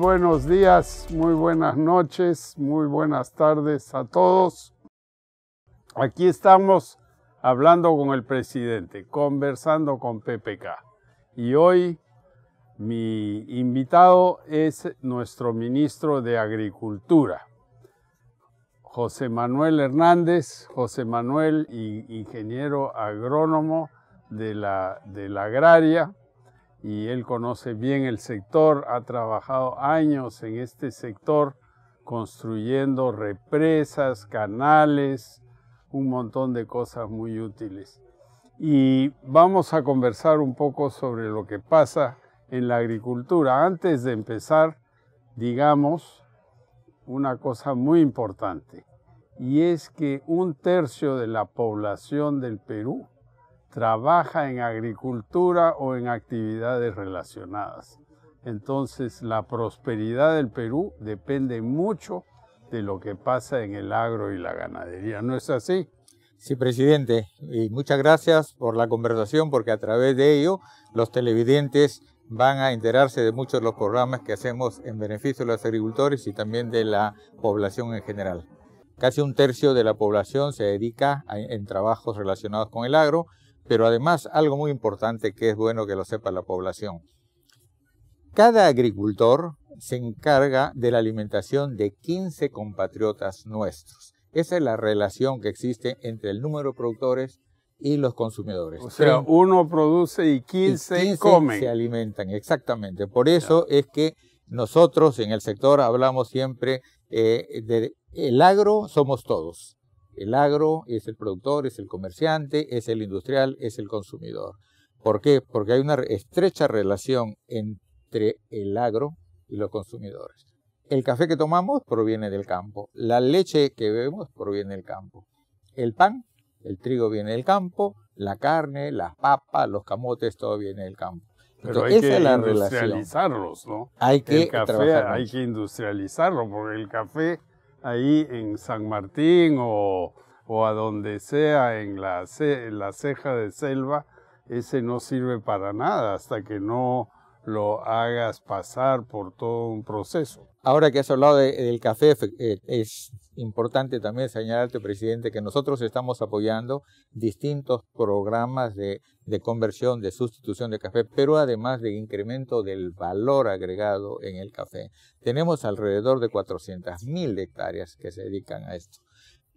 buenos días, muy buenas noches, muy buenas tardes a todos. Aquí estamos hablando con el presidente, conversando con PPK. Y hoy mi invitado es nuestro ministro de Agricultura, José Manuel Hernández, José Manuel, ingeniero agrónomo de la, de la agraria y él conoce bien el sector, ha trabajado años en este sector construyendo represas, canales, un montón de cosas muy útiles. Y vamos a conversar un poco sobre lo que pasa en la agricultura. Antes de empezar, digamos una cosa muy importante, y es que un tercio de la población del Perú trabaja en agricultura o en actividades relacionadas. Entonces, la prosperidad del Perú depende mucho de lo que pasa en el agro y la ganadería. ¿No es así? Sí, presidente. Y muchas gracias por la conversación, porque a través de ello los televidentes van a enterarse de muchos de los programas que hacemos en beneficio de los agricultores y también de la población en general. Casi un tercio de la población se dedica en trabajos relacionados con el agro pero además, algo muy importante que es bueno que lo sepa la población. Cada agricultor se encarga de la alimentación de 15 compatriotas nuestros. Esa es la relación que existe entre el número de productores y los consumidores. O sea, uno produce y 15, y Se alimentan, exactamente. Por eso es que nosotros en el sector hablamos siempre eh, de el agro somos todos el agro, es el productor, es el comerciante, es el industrial, es el consumidor. ¿Por qué? Porque hay una estrecha relación entre el agro y los consumidores. El café que tomamos proviene del campo, la leche que bebemos proviene del campo, el pan, el trigo viene del campo, la carne, las papas, los camotes, todo viene del campo. Pero hay que industrializarlos, ¿no? Hay que el hay que industrializarlo, porque el café ahí en San Martín o, o a donde sea en la, en la ceja de selva, ese no sirve para nada hasta que no lo hagas pasar por todo un proceso. Ahora que has hablado del café, eh, es importante también señalarte, este presidente, que nosotros estamos apoyando distintos programas de, conversión, de sustitución de café, pero además de incremento del valor agregado en el café. Tenemos alrededor de 400.000 hectáreas que se dedican a esto.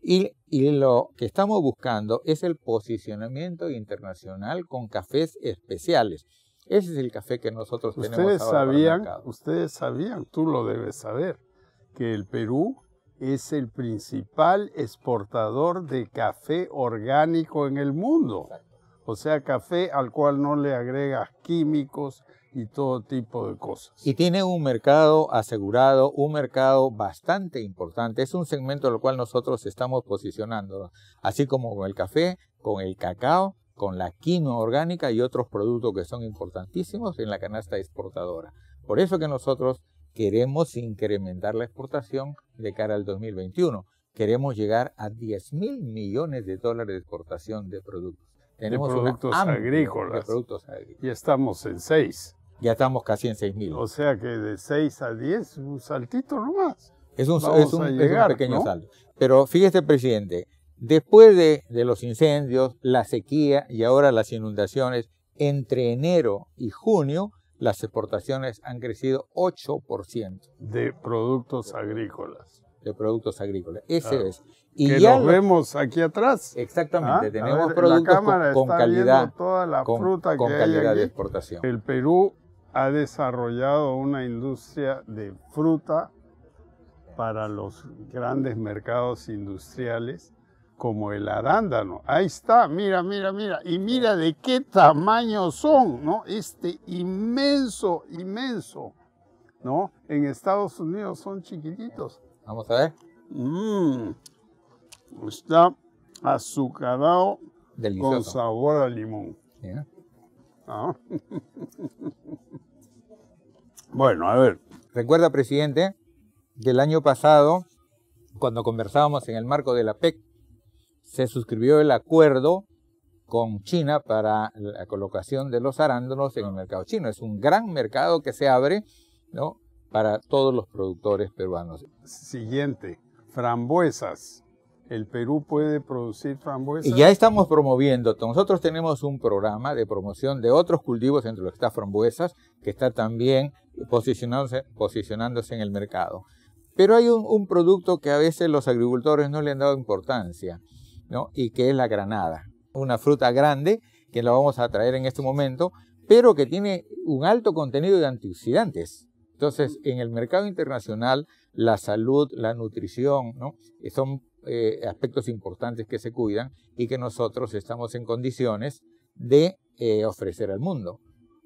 y, lo que estamos buscando es el posicionamiento internacional con cafés especiales. Ese es el café que nosotros tenemos ustedes sabían, ustedes sabían, tú lo debes saber, que el Perú es el principal exportador de café orgánico en el mundo. O sea, café al cual no le agregas químicos y todo tipo de cosas. Y tiene un mercado asegurado, un mercado bastante importante. Es un segmento el cual nosotros estamos posicionando, así como con el café, con el cacao con la quinoa orgánica y otros productos que son importantísimos en la canasta exportadora. Por eso que nosotros queremos incrementar la exportación de cara al 2021. Queremos llegar a 10 mil millones de dólares de exportación de productos. Tenemos productos agrícolas. Y estamos en 6. Ya estamos casi en 6 mil. O sea que de 6 a 10, un saltito nomás. Es un, pequeño salto. Pero fíjese, presidente, Después de, los incendios, la sequía y ahora las inundaciones, entre enero y junio las exportaciones han crecido 8%. De productos agrícolas. De productos agrícolas, ese es. Y que vemos aquí atrás. Exactamente, ah, tenemos productos con, calidad. Toda la fruta calidad de exportación. El Perú ha desarrollado una industria de fruta para los grandes mercados industriales como el arándano. Ahí está, mira, mira, mira. Y mira de qué tamaño son, ¿no? Este inmenso, inmenso, ¿no? En Estados Unidos son chiquititos. Vamos a ver. Mm, está azucarado Delicioso. con sabor a limón. Ah. bueno, a ver. Recuerda, presidente, que el año pasado, cuando conversábamos en el marco de la PEC, se suscribió el acuerdo con China para la colocación de los arándanos en el mercado chino. Es un gran mercado que se abre ¿no? para todos los productores peruanos. Siguiente, frambuesas. El Perú puede producir frambuesas. Y ya estamos promoviendo. Nosotros tenemos un programa de promoción de otros cultivos, entre los que está frambuesas, que está también posicionándose, posicionándose en el mercado. Pero hay un producto que a veces los agricultores no le han dado importancia y que es la granada. Una fruta grande que la vamos a traer en este momento, pero que tiene un alto contenido de antioxidantes. Entonces, en el mercado internacional, la salud, la nutrición, ¿no? Eh, son eh, aspectos importantes que se cuidan y que nosotros estamos en condiciones de eh, ofrecer al mundo.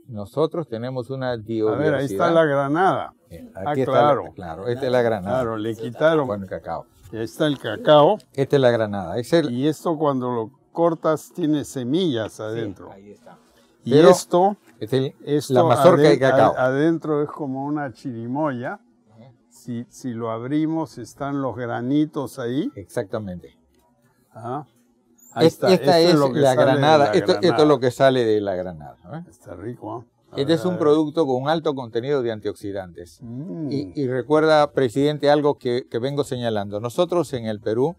Nosotros tenemos una biodiversidad. A ver, ahí está la granada. Ah, aquí ah, está claro. La, esta es la granada. Claro, le quitaron. Bueno, cacao. Ahí está el cacao. Esta es la granada. Y esto cuando lo cortas tiene semillas adentro. ahí está. Y esto, es la mazorca de cacao. Adentro es como una chirimoya. Si, lo abrimos están los granitos ahí. Exactamente. Ah, esta, es, la, granada. esto, es lo que sale de la granada. ¿eh? Está rico, ¿eh? Este es un ah. producto con un alto contenido de antioxidantes. Mm. Y, recuerda, presidente, algo que, vengo señalando. Nosotros en el Perú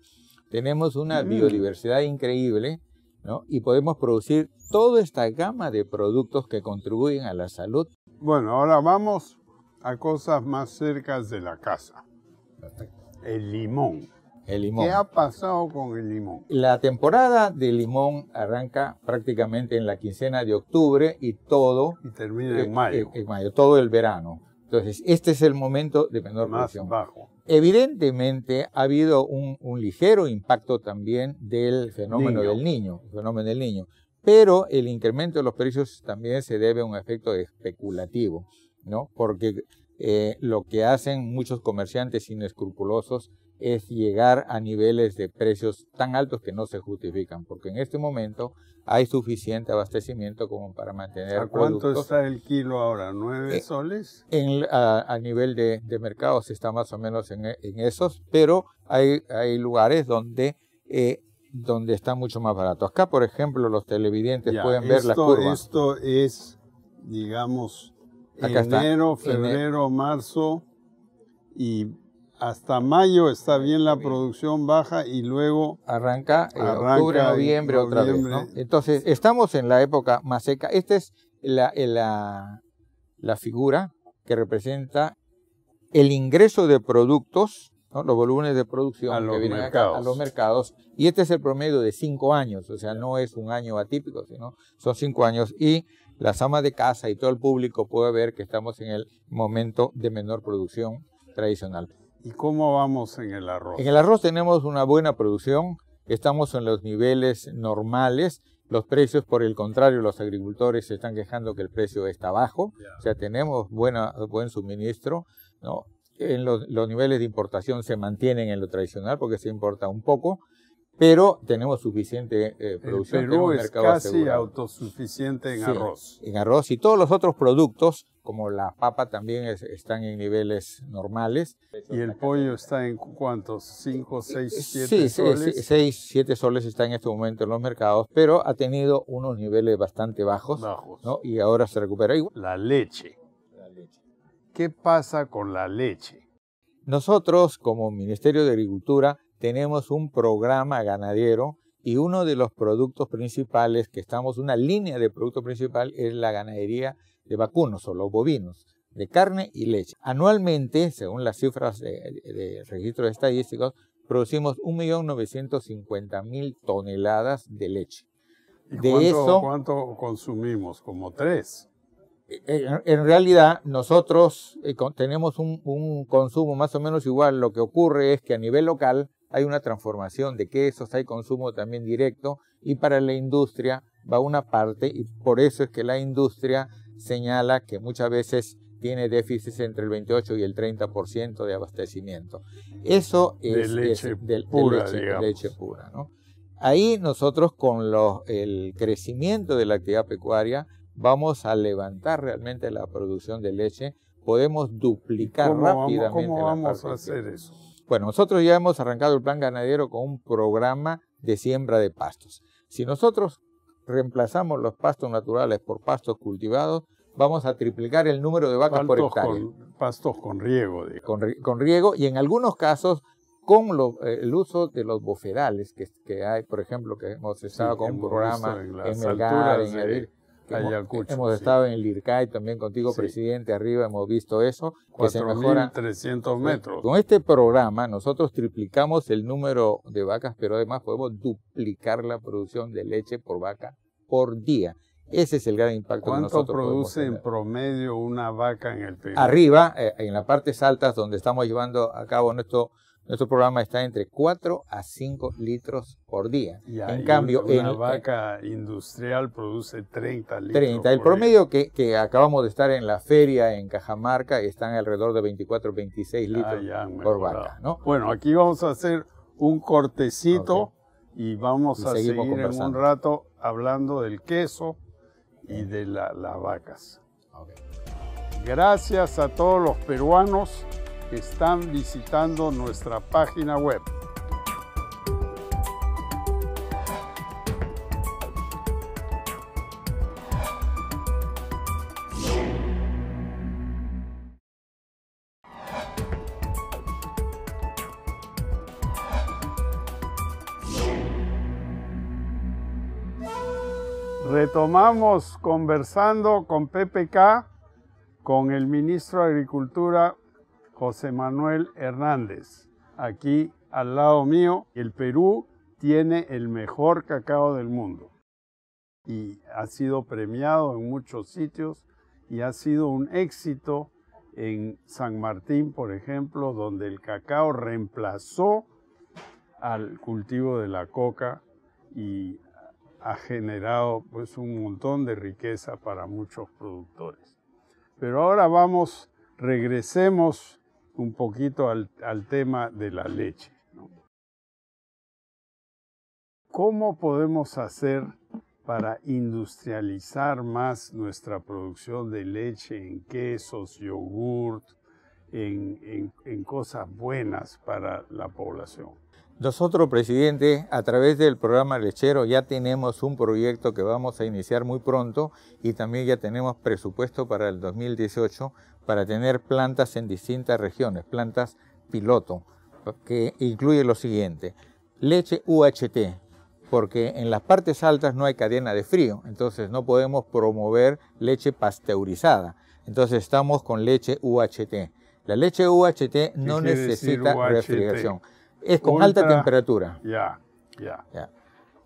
tenemos una mm. biodiversidad increíble ¿no? y podemos producir toda esta gama de productos que contribuyen a la salud. Bueno, ahora vamos a cosas más cercas de la casa. El limón. ¿Qué ha pasado con el limón? La temporada de limón arranca prácticamente en la quincena de octubre y todo. Y termina en eh, mayo. Eh, en, mayo, todo el verano. Entonces, este es el momento de menor Más bajo. Evidentemente, ha habido un, ligero impacto también del fenómeno del niño, fenómeno del niño. Pero el incremento de los precios también se debe a un efecto especulativo, ¿no? Porque eh, lo que hacen muchos comerciantes inescrupulosos es llegar a niveles de precios tan altos que no se justifican, porque en este momento hay suficiente abastecimiento como para mantener. ¿A cuánto está el kilo ahora? ¿Nueve eh, soles? En, a, nivel de, de mercado está más o menos e, en, esos, pero hay, hay lugares donde, eh, donde está mucho más barato. Acá, por ejemplo, los televidentes pueden ver esto, Esto es, digamos, enero, febrero, marzo y hasta mayo está bien la producción baja y luego arranca, eh, octubre, noviembre, otra vez. Entonces, estamos en la época más seca. Esta es la, figura que representa el ingreso de productos, los volúmenes de producción que mercados. a los mercados. Y este es el promedio de cinco años, o sea, no es un año atípico, sino son cinco años. Y las amas de casa y todo el público puede ver que estamos en el momento de menor producción tradicional. ¿Y cómo vamos en el arroz? En el arroz tenemos una buena producción, estamos en los niveles normales. Los precios, por el contrario, los agricultores se están quejando que el precio está bajo, o sea, tenemos buena, buen suministro. ¿no? En los, niveles de importación se mantienen en lo tradicional porque se importa un poco, pero tenemos suficiente eh, producción. El Perú es casi autosuficiente en arroz. En arroz y todos los otros productos como la papa también están en niveles normales. ¿Y el pollo está en cuántos? ¿Cinco, seis, siete soles? Sí, seis, siete soles está en este momento en los mercados, pero ha tenido unos niveles bastante bajos. Bajos. ¿no? Y ahora se recupera. La leche. la leche. ¿Qué pasa con la leche? Nosotros, como Ministerio de Agricultura, tenemos un programa ganadero y uno de los productos principales que estamos, una línea de producto principal es la ganadería de vacunos o los bovinos, de carne y leche. Anualmente, según las cifras de, de registro estadísticos, producimos 1.950.000 toneladas de leche. de cuánto, eso, ¿Cuánto consumimos? Como tres. E, e, en, realidad, nosotros eh, tenemos un, un, consumo más o menos igual. Lo que ocurre es que a nivel local hay una transformación de quesos, hay consumo también directo y para la industria va una parte y por eso es que la industria señala que muchas veces tiene déficits entre el 28 y el 30% de abastecimiento. Eso es de leche pura, ¿no? Ahí nosotros con el crecimiento de la actividad pecuaria vamos a levantar realmente la producción de leche, podemos duplicar rápidamente. producción. ¿Cómo vamos a hacer eso? Bueno, nosotros ya hemos arrancado el plan ganadero con un programa de siembra de pastos. Si nosotros reemplazamos los pastos naturales por pastos cultivados, vamos a triplicar el número de vacas por hectárea. pastos con riego, con, con, riego y en algunos casos con eh, el uso de los bofedales que, hay, por ejemplo, que hemos estado con un programa en en, hemos, estado en el IRCAI también contigo, presidente, arriba hemos visto eso. 4.300 metros. Con este programa nosotros triplicamos el número de vacas, pero además podemos duplicar la producción de leche por vaca por día. Ese es el gran impacto que nosotros produce en promedio una vaca en el país? Arriba, eh, en las partes altas donde estamos llevando a cabo nuestro nuestro programa está entre 4 a 5 litros por día. en cambio, una, eh, vaca industrial produce 30 litros. 30. El promedio que, acabamos de estar en la feria en Cajamarca está en alrededor de 24, 26 ah, litros por vaca. Bueno, aquí vamos a hacer un cortecito y vamos a seguir un rato hablando del queso y de las vacas. Gracias a todos los peruanos que están visitando nuestra página web. Retomamos conversando con PPK, con el ministro de Agricultura José Manuel Hernández, aquí al lado mío, el Perú tiene el mejor cacao del mundo y ha sido premiado en muchos sitios y ha sido un éxito en San Martín, por ejemplo, donde el cacao reemplazó al cultivo de la coca y ha generado pues un montón de riqueza para muchos productores. Pero ahora vamos, regresemos un poquito al, tema de la leche. ¿Cómo podemos hacer para industrializar más nuestra producción de leche en quesos, yogurt, en cosas buenas para la población? Nosotros, presidente, a través del programa Lechero ya tenemos un proyecto que vamos a iniciar muy pronto y también ya tenemos presupuesto para el 2018 para tener plantas en distintas regiones, plantas piloto, que incluye lo siguiente, leche UHT, porque en las partes altas no hay cadena de frío, entonces no podemos promover leche pasteurizada, entonces estamos con leche UHT. La leche UHT no necesita refrigeración. Es con alta temperatura. Ya, ya.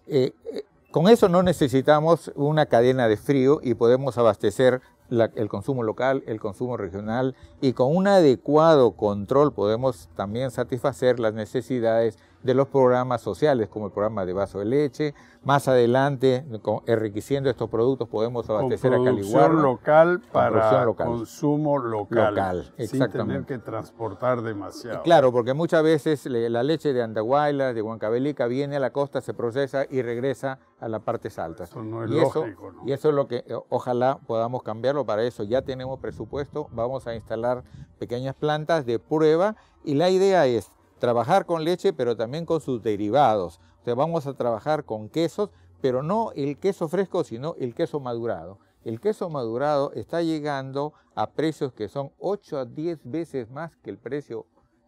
Eh, eh, con eso no necesitamos una cadena de frío y podemos abastecer el consumo local, el consumo regional y con un adecuado control podemos también satisfacer las necesidades de los programas sociales, como el programa de vaso de leche. Más adelante, enriqueciendo estos productos, podemos abastecer a a Caliwarma. local para consumo local. Local, exactamente. Sin tener que transportar demasiado. Claro, porque muchas veces la leche de Andahuayla, de Huancabelica, viene a la costa, se procesa y regresa a las partes altas. Eso no es lógico, Y eso es lo que eh, ojalá podamos cambiarlo. Para eso ya tenemos presupuesto, vamos a instalar pequeñas plantas de prueba y la idea es trabajar con leche, pero también con sus derivados. O sea, vamos a trabajar con quesos, pero no el queso fresco, sino el queso madurado. El queso madurado está llegando a precios que son 8 a 10 veces más que el precio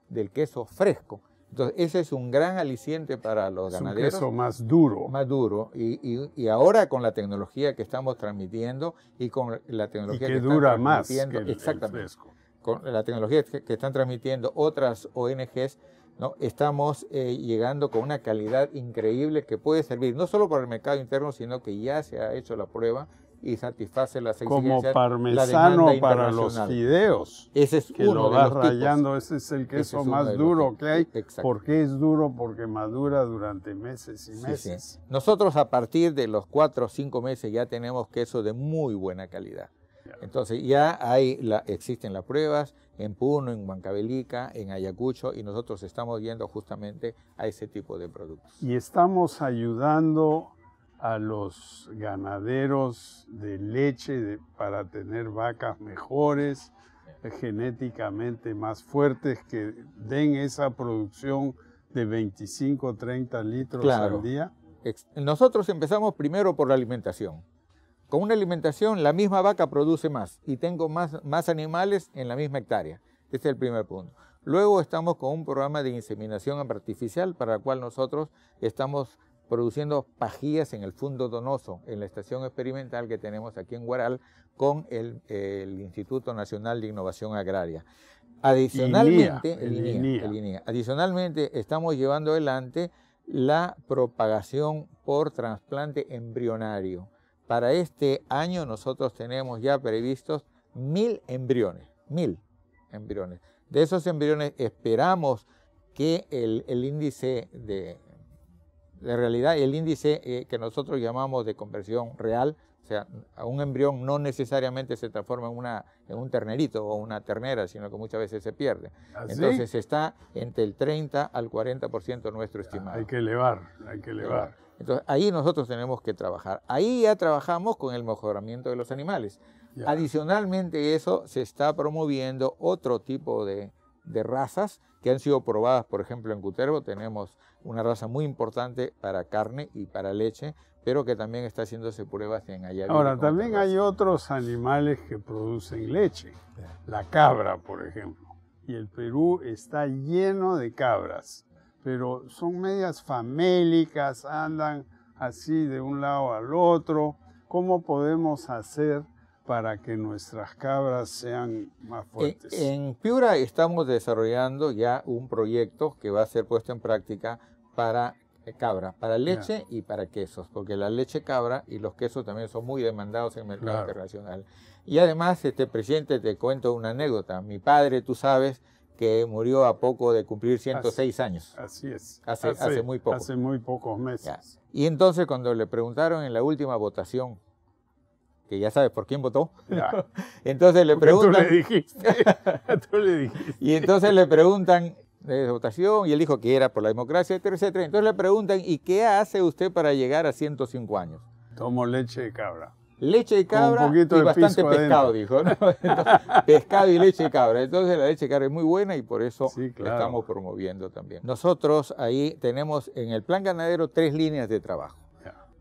del queso fresco. Entonces, ese es un gran aliciente para los ganaderos. El queso más duro. Más duro. Y, ahora con la tecnología que estamos transmitiendo y con la tecnología que, están que con la tecnología que están transmitiendo otras ONGs estamos eh, llegando con una calidad increíble que puede servir no solo para el mercado interno, sino que ya se ha hecho la prueba y satisface las exigencias. Como parmesano para los fideos. Ese es rayando, ese es el queso más duro que hay. ¿Por qué es duro? Porque madura durante meses y meses. Nosotros a partir de los cuatro o cinco meses ya tenemos queso de muy buena calidad. Entonces ya hay la, existen las pruebas, en Puno, en Huancabelica, en Ayacucho y nosotros estamos yendo justamente a ese tipo de productos. Y estamos ayudando a los ganaderos de leche para tener vacas mejores, genéticamente más fuertes, que den esa producción de 25 30 litros al día. Nosotros empezamos primero por la alimentación. Con una alimentación, la misma vaca produce más y tengo más, más animales en la misma hectárea. Este es el primer punto. Luego estamos con un programa de inseminación artificial para el cual nosotros estamos produciendo pajillas en el fondo Donoso, en la estación experimental que tenemos aquí en Guaral con el, Instituto Nacional de Innovación Agraria. Adicionalmente, adicionalmente estamos llevando adelante la propagación por trasplante embrionario. Para este año nosotros tenemos ya previstos mil embriones, mil embriones. De esos embriones esperamos que el, índice de, de, realidad, el índice eh, que nosotros llamamos de conversión real, o sea, un embrión no necesariamente se transforma en, un ternerito o una ternera, sino que muchas veces se pierde. ¿Ah, Entonces está entre el 30 al 40% nuestro estimado. Hay que elevar, hay que elevar. Entonces ahí nosotros tenemos que trabajar. Ahí ya trabajamos con el mejoramiento de los animales. Adicionalmente eso se está promoviendo otro tipo de, de razas que han sido probadas, por ejemplo, en Cutervo tenemos una raza muy importante para carne y para leche, pero que también está haciéndose pruebas en allá. Ahora, también hay otros animales que producen leche, la cabra, por ejemplo. Y el Perú está lleno de cabras pero son medias famélicas, andan así de un lado al otro. ¿Cómo podemos hacer para que nuestras cabras sean más e, fuertes? En Piura estamos desarrollando ya un proyecto que va a ser puesto en práctica para cabra, para leche y para quesos, porque la leche cabra y los quesos también son muy demandados en el mercado internacional. Y además, este presidente, te cuento una anécdota. Mi padre, tú sabes, que murió a poco de cumplir 106 años. Así es. Hace, muy poco. Hace muy pocos meses. Y entonces cuando le preguntaron en la última votación, que ya sabes por quién votó, entonces le preguntan... Tú le dijiste. tú le dijiste. y entonces le preguntan de votación y él dijo que era por la democracia, etcétera, etcétera. Entonces le preguntan, ¿y qué hace usted para llegar a 105 años? Tomo leche de cabra leche de cabra y de bastante pescado, dijo. pescado y leche de cabra. Entonces la leche de cabra es muy buena y por eso la estamos promoviendo también. Nosotros ahí tenemos en el plan ganadero tres líneas de trabajo.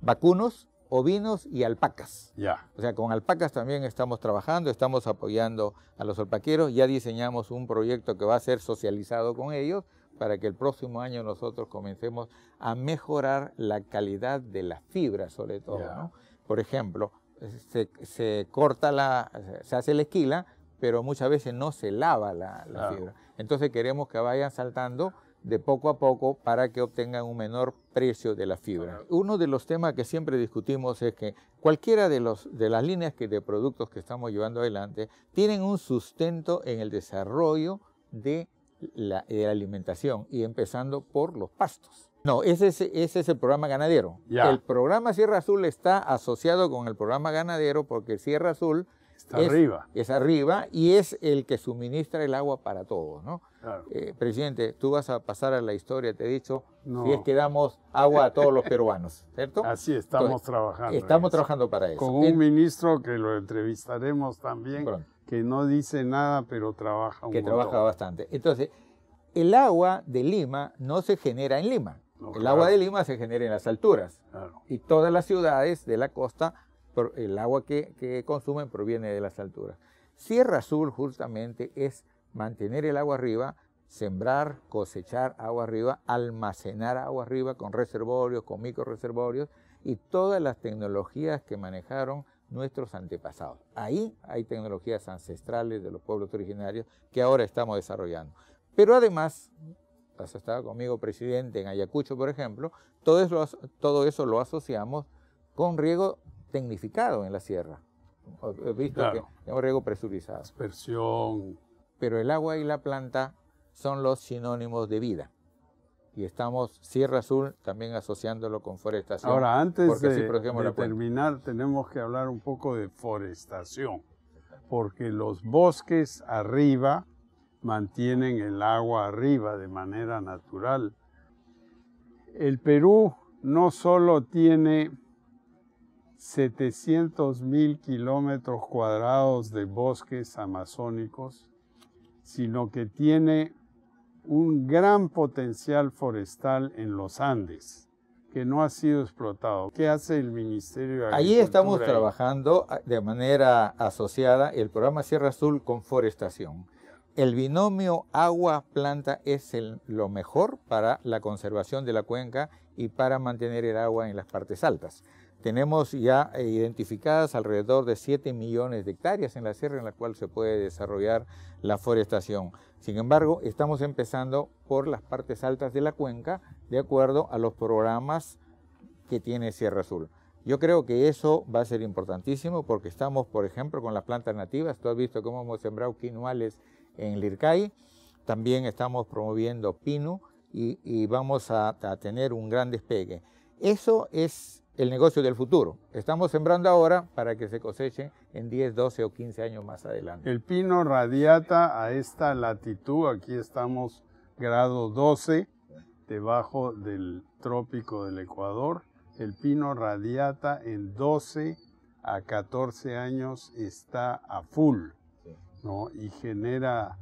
Vacunos, ovinos y alpacas. O sea, con alpacas también estamos trabajando, estamos apoyando a los alpaqueros. Ya diseñamos un proyecto que va a ser socializado con ellos para que el próximo año nosotros comencemos a mejorar la calidad de las fibras, sobre todo. Por ejemplo, se, corta la, se hace la esquila, pero muchas veces no se lava la, fibra. Entonces queremos que vayan saltando de poco a poco para que obtengan un menor precio de la fibra. Uno de los temas que siempre discutimos es que cualquiera de, de las líneas de productos que estamos llevando adelante tienen un sustento en el desarrollo de la alimentación y empezando por los pastos. No, ese es, ese es el programa ganadero. El programa Sierra Azul está asociado con el programa ganadero porque Sierra Azul está arriba. es arriba y es el que suministra el agua para todos. ¿no? Eh, presidente, tú vas a pasar a la historia, te he dicho, si es que damos agua a todos los peruanos, ¿cierto? Así estamos trabajando. Estamos trabajando para eso. Con un ministro que lo entrevistaremos también, que no dice nada, pero trabaja un Que trabaja bastante. Entonces, el agua de Lima no se genera en Lima el agua de Lima se genera en las alturas y todas las ciudades de la costa, el agua que, que consumen proviene de las alturas. Sierra Azul justamente es mantener el agua arriba, sembrar, cosechar agua arriba, almacenar agua arriba con reservorios, con microreservorios y todas las tecnologías que manejaron nuestros antepasados. Ahí hay tecnologías ancestrales de los pueblos originarios que ahora estamos desarrollando. Pero además has estado conmigo presidente en Ayacucho, por ejemplo, todo eso, todo eso lo asociamos con riego tecnificado en la sierra. visto claro. que es riego presurizado. Dispersión. Pero el agua y la planta son los sinónimos de vida. Y estamos Sierra Azul también asociándolo con forestación. Ahora, antes de terminar, tenemos que hablar un poco de forestación, porque los bosques arriba mantienen el agua arriba de manera natural. El Perú no solo tiene 700 mil kilómetros cuadrados de bosques amazónicos, sino que tiene un gran potencial forestal en los Andes que no ha sido explotado. ¿Qué hace el Ministerio de Agricultura? Allí estamos trabajando ah, de manera asociada el programa Sierra Azul con forestación. El binomio agua-planta es lo mejor para la conservación de la cuenca y para mantener el agua en las partes altas. Tenemos ya identificadas alrededor de 7 millones de hectáreas en la sierra en la cual se puede desarrollar la forestación. Sin embargo, estamos empezando por las partes altas de la cuenca de acuerdo a los programas que tiene Sierra Azul. Yo creo que eso va a ser importantísimo porque estamos, por ejemplo, con las plantas nativas. Tú has visto cómo hemos sembrado quinuales en Lircay. También estamos promoviendo pino y, vamos a, a, tener un gran despegue. Eso es el negocio del futuro. Estamos sembrando ahora para que se coseche en 10, 12 o 15 años más adelante. El pino radiata a esta latitud, aquí estamos grado 12, debajo del trópico del Ecuador. El pino radiata en 12 a 14 años está a full y genera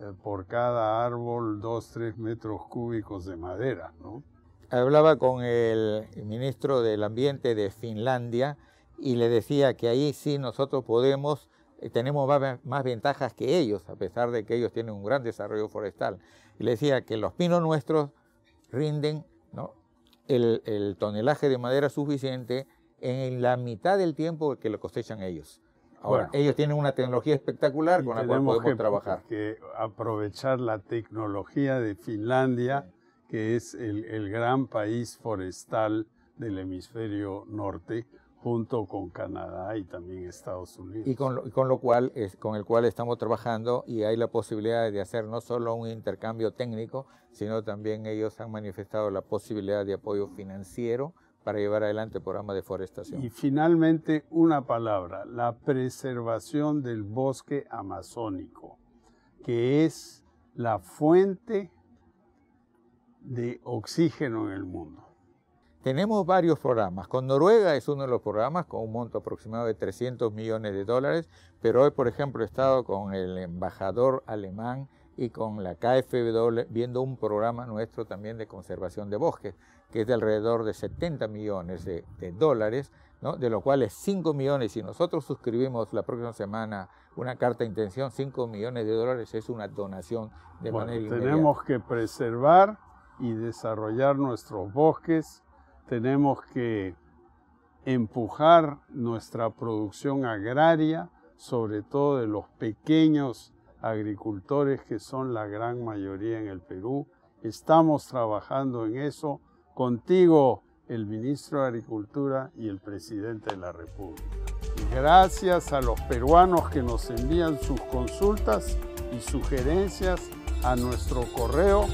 eh, por cada árbol 2, 3 metros cúbicos de madera. Hablaba con el ministro del Ambiente de Finlandia y le decía que ahí sí nosotros podemos, eh, tenemos más, ventajas que ellos, a pesar de que ellos tienen un gran desarrollo forestal. Y le decía que los pinos nuestros rinden el, el tonelaje de madera suficiente en la mitad del tiempo que lo cosechan ellos. Ahora, ellos tienen una tecnología espectacular con la cual podemos trabajar. que aprovechar la tecnología de Finlandia, que es el, gran país forestal del hemisferio norte, junto con Canadá y también Estados Unidos. Y con lo, cual, con el cual estamos trabajando y hay la posibilidad de hacer no solo un intercambio técnico, sino también ellos han manifestado la posibilidad de apoyo financiero para llevar adelante el programa de forestación. Y finalmente, una palabra, la preservación del bosque amazónico, que es la fuente de oxígeno en el mundo. Tenemos varios programas. Con Noruega es uno de los programas con un monto aproximado de 300 millones de dólares, pero hoy, por ejemplo, he estado con el embajador alemán y con la KfW viendo un programa nuestro también de conservación de bosques que es de alrededor de 70 millones de, dólares, ¿no? de los cuales 5 millones, si nosotros suscribimos la próxima semana una carta de intención, 5 millones de dólares es una donación de manera inmediata. Tenemos que preservar y desarrollar nuestros bosques, tenemos que empujar nuestra producción agraria, sobre todo de los pequeños agricultores que son la gran mayoría en el Perú. Estamos trabajando en eso Contigo, el ministro de Agricultura y el presidente de la República. Gracias a los peruanos que nos envían sus consultas y sugerencias a nuestro correo